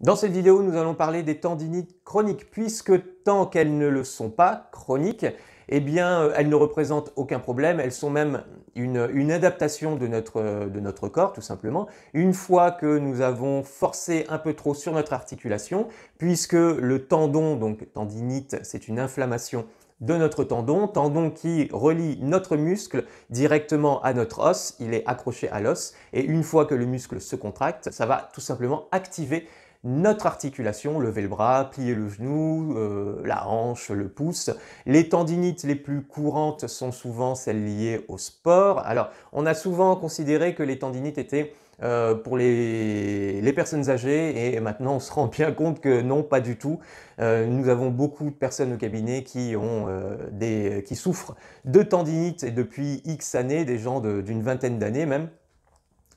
Dans cette vidéo, nous allons parler des tendinites chroniques, puisque tant qu'elles ne le sont pas chroniques, eh bien, euh, elles ne représentent aucun problème, elles sont même une, adaptation de notre, euh, de notre, corps, tout simplement. Une fois que nous avons forcé un peu trop sur notre articulation, puisque le tendon, donc tendinite, c'est une inflammation de notre tendon, tendon qui relie notre muscle directement à notre os, il est accroché à l'os, et une fois que le muscle se contracte, ça va tout simplement activer notre articulation, lever le bras, plier le genou, euh, la hanche, le pouce. Les tendinites les plus courantes sont souvent celles liées au sport. Alors, on a souvent considéré que les tendinites étaient euh, pour les, personnes âgées et maintenant on se rend bien compte que non, pas du tout. Euh, nous avons beaucoup de personnes au cabinet qui, ont, des, qui souffrent de tendinites depuis X années, des gens d'une vingtaine d'années même,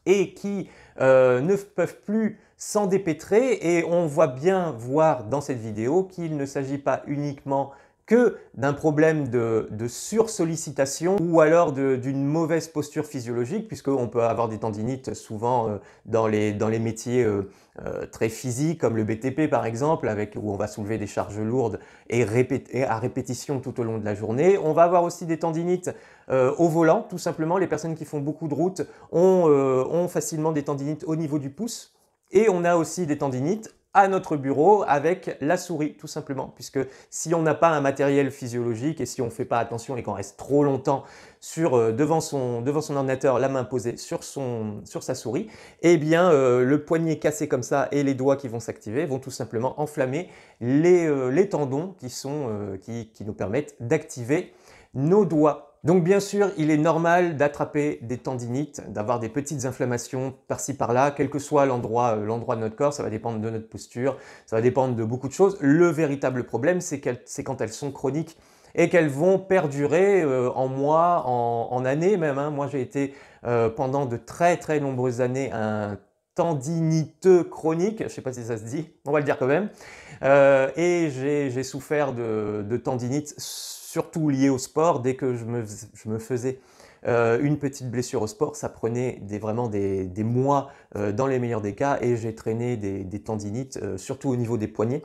et qui ne peuvent plus sans dépêtrer et on voit bien voir dans cette vidéo qu'il ne s'agit pas uniquement que d'un problème de, de sursollicitation ou alors d'une mauvaise posture physiologique, puisqu'on peut avoir des tendinites souvent euh, dans, les, métiers euh, euh, très physiques, comme le BTP par exemple, avec, où on va soulever des charges lourdes et, à répétition tout au long de la journée. On va avoir aussi des tendinites au volant, tout simplement. Les personnes qui font beaucoup de routes ont facilement des tendinites au niveau du pouce, et on a aussi des tendinites à notre bureau avec la souris, tout simplement. Puisque si on n'a pas un matériel physiologique et si on ne fait pas attention et qu'on reste trop longtemps euh, devant, son, devant son ordinateur, la main posée sur, sa souris, eh bien euh, le poignet cassé comme ça et les doigts qui vont s'activer vont tout simplement enflammer les, euh, tendons qui nous permettent d'activer nos doigts. Donc bien sûr, il est normal d'attraper des tendinites, d'avoir des petites inflammations par-ci par-là, quel que soit l'endroit, euh, l'endroit de notre corps, ça va dépendre de notre posture, ça va dépendre de beaucoup de choses. Le véritable problème, c'est, quand elles sont chroniques et qu'elles vont perdurer euh, en mois, en, années même. Hein. Moi, j'ai été euh, pendant de très très nombreuses années un tendiniteux chronique, je ne sais pas si ça se dit, on va le dire quand même, et j'ai, souffert de, de tendinite surtout lié au sport. Dès que je me, faisais euh, une petite blessure au sport, ça prenait vraiment des, mois euh, dans les meilleurs des cas et j'ai traîné des, tendinites, euh, surtout au niveau des poignets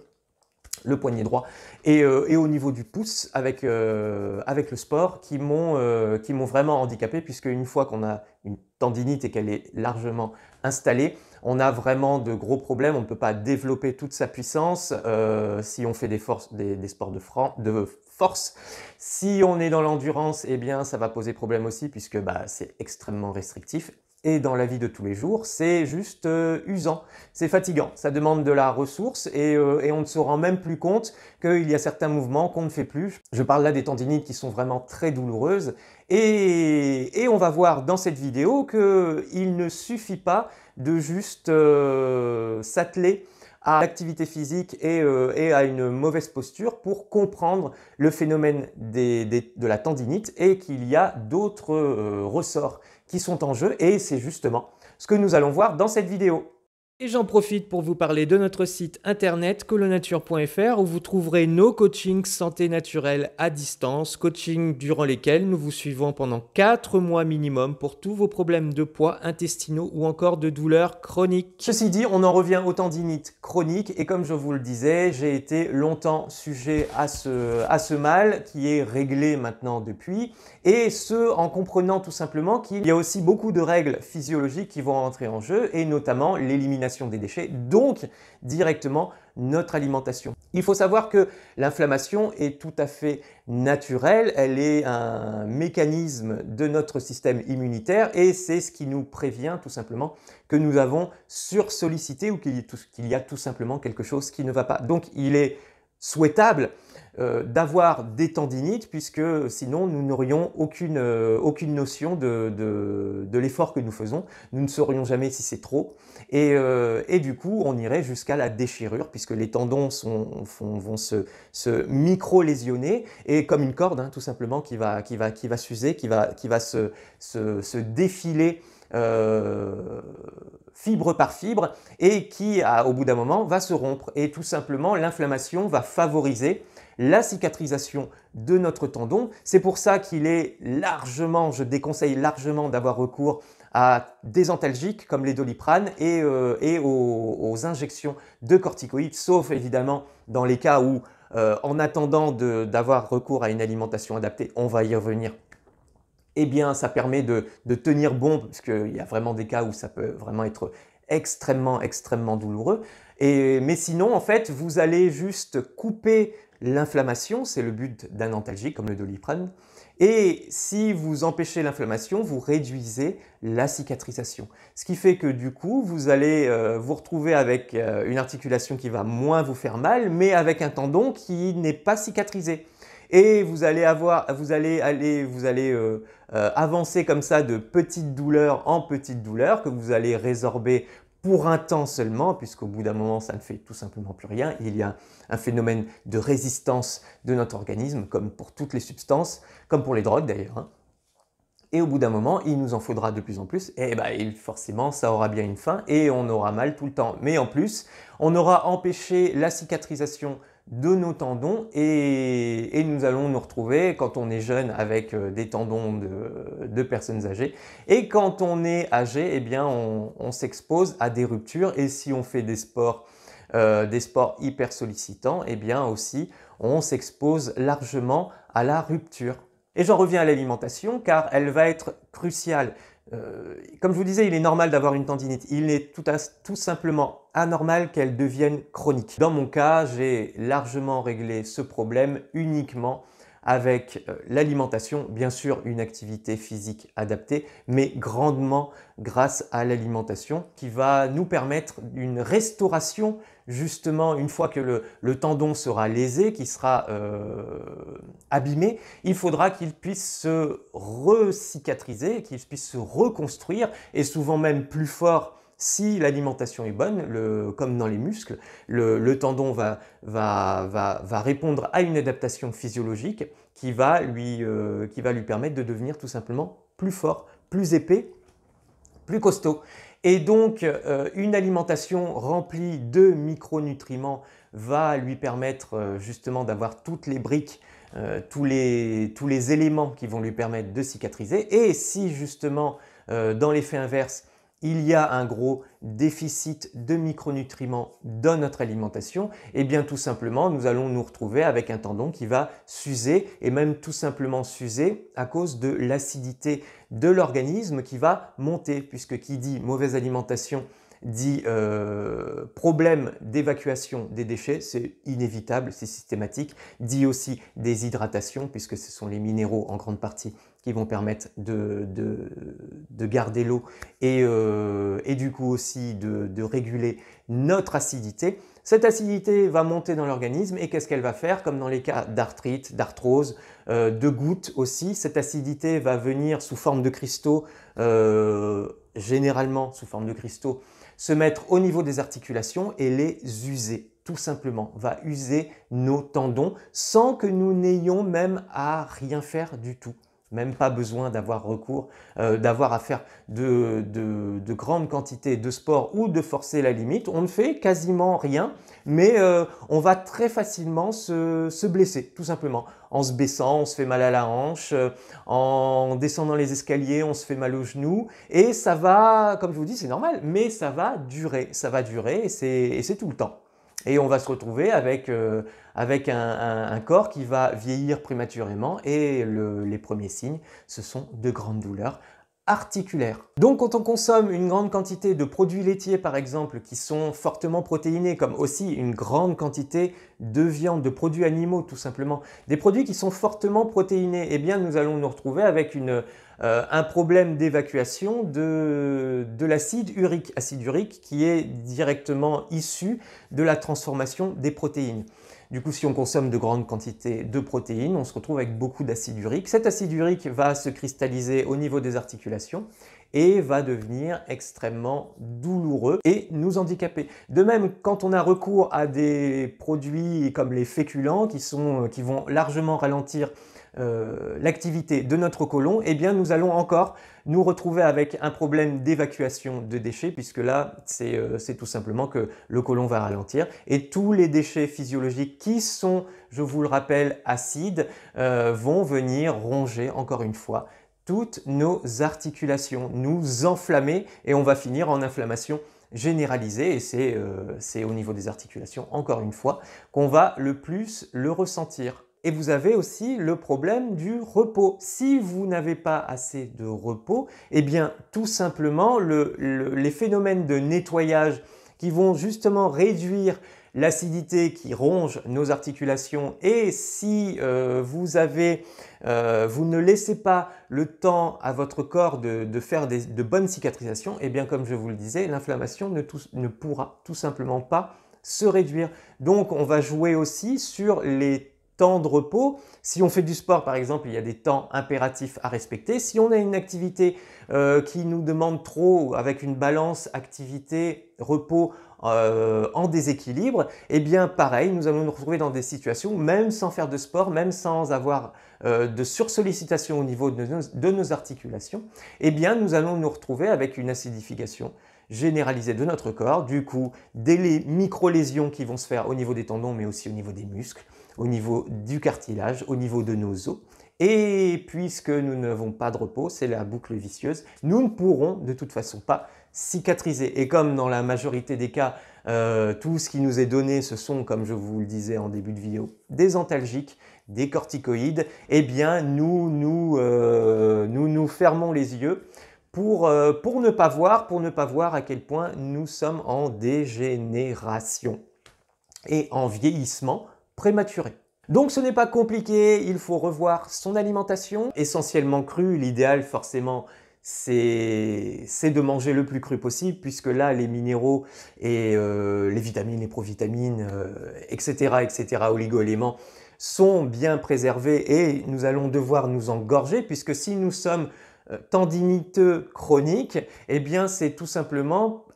le poignet droit et, au niveau du pouce avec, le sport qui m'ont m'ont vraiment handicapé puisque une fois qu'on a une tendinite et qu'elle est largement installée, on a vraiment de gros problèmes, on ne peut pas développer toute sa puissance euh, si on fait des, forces, des, sports de, force. Si on est dans l'endurance, eh bien ça va poser problème aussi puisque bah, c'est extrêmement restrictif et dans la vie de tous les jours, c'est juste euh, usant, c'est fatigant, ça demande de la ressource euh, et, on ne se rend même plus compte qu'il y a certains mouvements qu'on ne fait plus. Je parle là des tendinites qui sont vraiment très douloureuses et, on va voir dans cette vidéo qu'il ne suffit pas de juste euh, s'atteler à l'activité physique et, à une mauvaise posture pour comprendre le phénomène de la tendinite et qu'il y a d'autres ressorts qui sont en jeu et c'est justement ce que nous allons voir dans cette vidéo. Et j'en profite pour vous parler de notre site internet colonature.fr où vous trouverez nos coachings santé naturelle à distance, coachings durant lesquels nous vous suivons pendant 4 mois minimum pour tous vos problèmes de poids, intestinaux ou encore de douleurs chroniques. Ceci dit, on en revient au tendinite chronique et comme je vous le disais, j'ai été longtemps sujet à ce, mal qui est réglé maintenant depuis et ce en comprenant tout simplement qu'il y a aussi beaucoup de règles physiologiques qui vont entrer en jeu et notamment l'élimination des déchets, donc directement notre alimentation. Il faut savoir que l'inflammation est tout à fait naturelle, elle est un mécanisme de notre système immunitaire et c'est ce qui nous prévient tout simplement que nous avons sursollicité ou qu'il y a tout simplement quelque chose qui ne va pas. Donc il est souhaitable euh, d'avoir des tendinites, puisque sinon nous n'aurions aucune, euh, notion de, l'effort que nous faisons. Nous ne saurions jamais si c'est trop. Et, euh, du coup, on irait jusqu'à la déchirure, puisque les tendons vont se, se micro-lésionner, et comme une corde, hein, tout simplement, qui va, qui va, qui va s'user, qui va, qui va se défiler euh, fibre par fibre et qui, au bout d'un moment, va se rompre. Et tout simplement, l'inflammation va favoriser la cicatrisation de notre tendon. C'est pour ça qu'il est largement, je déconseille largement d'avoir recours à des antalgiques comme les doliprane et, euh, aux, injections de corticoïdes, sauf évidemment dans les cas où, euh, en attendant d'avoir recours à une alimentation adaptée, on va y revenir eh bien, ça permet de, tenir bon, parce qu'il y a vraiment des cas où ça peut vraiment être extrêmement, extrêmement douloureux. Et, mais sinon, en fait, vous allez juste couper l'inflammation, c'est le but d'un antalgique comme le doliprane. Et si vous empêchez l'inflammation, vous réduisez la cicatrisation. Ce qui fait que du coup, vous allez euh, vous retrouver avec euh, une articulation qui va moins vous faire mal, mais avec un tendon qui n'est pas cicatrisé et vous allez vous allez euh, euh, avancer comme ça de petites douleurs en petites douleur que vous allez résorber pour un temps seulement, puisqu'au bout d'un moment, ça ne fait tout simplement plus rien. Il y a un phénomène de résistance de notre organisme, comme pour toutes les substances, comme pour les drogues d'ailleurs. Hein. Et au bout d'un moment, il nous en faudra de plus en plus, et eh bah, ben, forcément, ça aura bien une fin, et on aura mal tout le temps. Mais en plus, on aura empêché la cicatrisation de nos tendons et, nous allons nous retrouver quand on est jeune avec euh, des tendons de, personnes âgées et quand on est âgé eh bien on, s'expose à des ruptures et si on fait des sports euh, des sports hyper sollicitants eh bien aussi on s'expose largement à la rupture et j'en reviens à l'alimentation car elle va être cruciale euh, comme je vous disais, il est normal d'avoir une tendinite. Il est tout simplement anormal qu'elle devienne chronique. Dans mon cas, j'ai largement réglé ce problème uniquement avec euh, l'alimentation, bien sûr une activité physique adaptée, mais grandement grâce à l'alimentation qui va nous permettre une restauration justement une fois que le, tendon sera lésé, qui sera euh, abîmé, il faudra qu'il puisse se recicatriser, qu'il puisse se reconstruire et souvent même plus fort si l'alimentation est bonne, comme dans les muscles, le, tendon va, répondre à une adaptation physiologique euh, qui va, lui, permettre de devenir tout simplement plus fort, plus épais, plus costaud. Et donc, euh, une alimentation remplie de micronutriments va lui permettre euh, justement d'avoir toutes les briques, tous les éléments qui vont lui permettre de cicatriser. Et si justement, dans l'effet inverse, il y a un gros déficit de micronutriments dans notre alimentation, et eh bien tout simplement nous allons nous retrouver avec un tendon qui va s'user et même tout simplement s'user à cause de l'acidité de l'organisme qui va monter puisque qui dit mauvaise alimentation dit euh, problème d'évacuation des déchets, c'est inévitable, c'est systématique, dit aussi déshydratation, puisque ce sont les minéraux en grande partie qui vont permettre de, garder l'eau euh, et, du coup aussi de, réguler notre acidité. Cette acidité va monter dans l'organisme et qu'est-ce qu'elle va faire Comme dans les cas d'arthrite, d'arthrose, euh, de gouttes aussi, cette acidité va venir sous forme de cristaux, généralement sous forme de cristaux se mettre au niveau des articulations et les user tout simplement, va user nos tendons sans que nous n'ayons même à rien faire du tout. Même pas besoin d'avoir recours, euh, d'avoir à faire de, grandes quantités de sport ou de forcer la limite. On ne fait quasiment rien, mais euh, on va très facilement se, blesser, tout simplement. En se baissant, on se fait mal à la hanche. Euh, en descendant les escaliers, on se fait mal aux genoux. Et ça va, comme je vous dis, c'est normal, mais ça va durer. Ça va durer et c'est tout le temps. Et on va se retrouver avec, euh, avec un, corps qui va vieillir prématurément et les premiers signes, ce sont de grandes douleurs articulaires. Donc quand on consomme une grande quantité de produits laitiers par exemple qui sont fortement protéinés comme aussi une grande quantité de viande, de produits animaux tout simplement, des produits qui sont fortement protéinés, eh bien nous allons nous retrouver avec une, euh, un problème d'évacuation de, l'acide urique, acide urique qui est directement issu de la transformation des protéines. Du coup, si on consomme de grandes quantités de protéines, on se retrouve avec beaucoup d'acide urique. Cet acide urique va se cristalliser au niveau des articulations et va devenir extrêmement douloureux et nous handicaper. De même, quand on a recours à des produits comme les féculents qui vont largement ralentir euh, l'activité de notre colon, eh bien nous allons encore nous retrouver avec un problème d'évacuation de déchets, puisque là, c'est euh, tout simplement que le côlon va ralentir. Et tous les déchets physiologiques qui sont, je vous le rappelle, acides, euh, vont venir ronger, encore une fois, toutes nos articulations, nous enflammer, et on va finir en inflammation généralisée, et c'est au niveau des articulations, encore une fois, qu'on va le plus le ressentir. Et vous avez aussi le problème du repos. Si vous n'avez pas assez de repos, et eh bien tout simplement les phénomènes de nettoyage qui vont justement réduire l'acidité qui ronge nos articulations et si euh, vous avez euh, vous ne laissez pas le temps à votre corps de, faire de bonnes cicatrisations et eh bien comme je vous le disais l'inflammation ne, ne pourra tout simplement pas se réduire donc on va jouer aussi sur les temps de repos. Si on fait du sport, par exemple, il y a des temps impératifs à respecter. Si on a une activité euh, qui nous demande trop, avec une balance activité-repos euh, en déséquilibre, eh bien pareil, nous allons nous retrouver dans des situations, même sans faire de sport, même sans avoir euh, de sursollicitation au niveau de nos, de nos, articulations, eh bien nous allons nous retrouver avec une acidification généralisée de notre corps, du coup des micro-lésions qui vont se faire au niveau des tendons, mais aussi au niveau des muscles, au niveau du cartilage, au niveau de nos os. Et puisque nous n'avons pas de repos, c'est la boucle vicieuse, nous ne pourrons de toute façon pas cicatriser. Et comme dans la majorité des cas, euh, tout ce qui nous est donné, ce sont, comme je vous le disais en début de vidéo, des antalgiques, des corticoïdes, eh bien nous nous, euh, fermons les yeux pour, euh, pour ne pas voir, pour ne pas voir à quel point nous sommes en dégénération et en vieillissement prématuré Donc ce n'est pas compliqué, il faut revoir son alimentation, essentiellement crue, l'idéal forcément c'est de manger le plus cru possible, puisque là, les minéraux et euh, les vitamines, les provitamines, etc., euh, etc., oligoéléments sont bien préservés et nous allons devoir nous engorger, puisque si nous sommes euh, tendiniteux chroniques, eh bien c'est tout simplement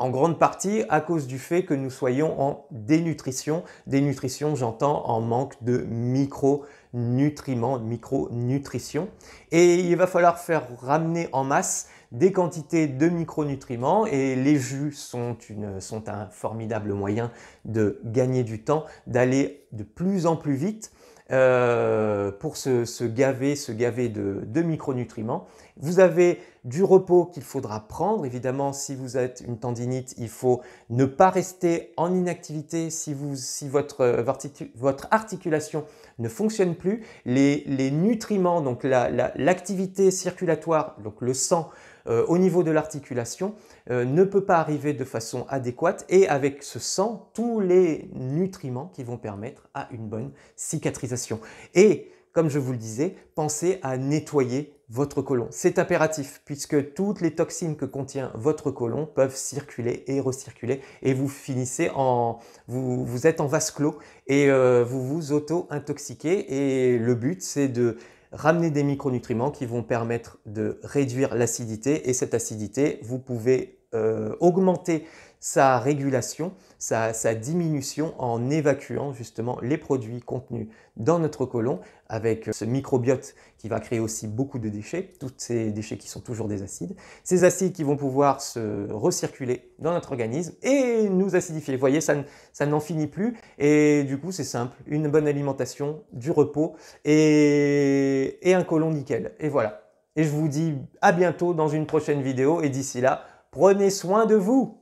en grande partie à cause du fait que nous soyons en dénutrition. Dénutrition, j'entends en manque de micronutriments, micronutrition. Et il va falloir faire ramener en masse des quantités de micronutriments et les jus sont, sont un formidable moyen de gagner du temps, d'aller de plus en plus vite euh, pour se, gaver, se gaver de, micronutriments. Vous avez du repos qu'il faudra prendre. Évidemment, si vous êtes une tendinite, il faut ne pas rester en inactivité si, euh, votre, articulation ne fonctionne plus. Les, nutriments, donc l'activité circulatoire, donc le sang, euh, au niveau de l'articulation euh, ne peut pas arriver de façon adéquate et avec ce sang, tous les nutriments qui vont permettre à une bonne cicatrisation. Et comme je vous le disais, pensez à nettoyer votre côlon. C'est impératif puisque toutes les toxines que contient votre côlon peuvent circuler et recirculer et vous finissez en... vous, êtes en vase clos et euh, vous vous auto-intoxiquez et le but c'est de ramener des micronutriments qui vont permettre de réduire l'acidité et cette acidité, vous pouvez euh, augmenter sa régulation, sa, diminution en évacuant justement les produits contenus dans notre colon, avec euh, ce microbiote qui va créer aussi beaucoup de déchets, tous ces déchets qui sont toujours des acides, ces acides qui vont pouvoir se recirculer dans notre organisme et nous acidifier. Vous voyez, ça, n'en finit plus et du coup c'est simple, une bonne alimentation, du repos et, et un côlon nickel. Et voilà. Et je vous dis à bientôt dans une prochaine vidéo et d'ici là, prenez soin de vous